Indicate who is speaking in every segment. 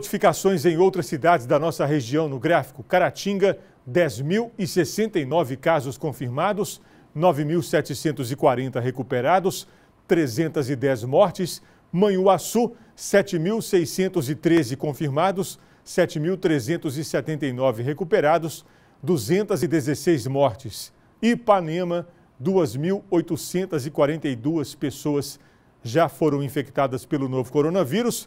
Speaker 1: Notificações em outras cidades da nossa região no gráfico Caratinga, 10.069 casos confirmados, 9.740 recuperados, 310 mortes. Manhuaçu, 7.613 confirmados, 7.379 recuperados, 216 mortes. Ipanema, 2.842 pessoas já foram infectadas pelo novo coronavírus.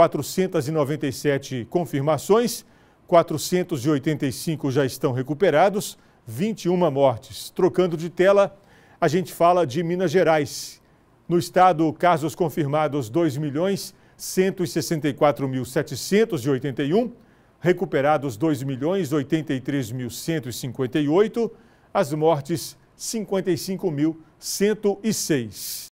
Speaker 1: 497 confirmações, 485 já estão recuperados, 21 mortes. Trocando de tela, a gente fala de Minas Gerais. No estado, casos confirmados 2 milhões 164.781, recuperados 2 milhões 83.158, as mortes 55.106.